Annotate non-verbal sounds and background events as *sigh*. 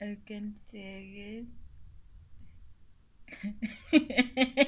I can take it. *laughs*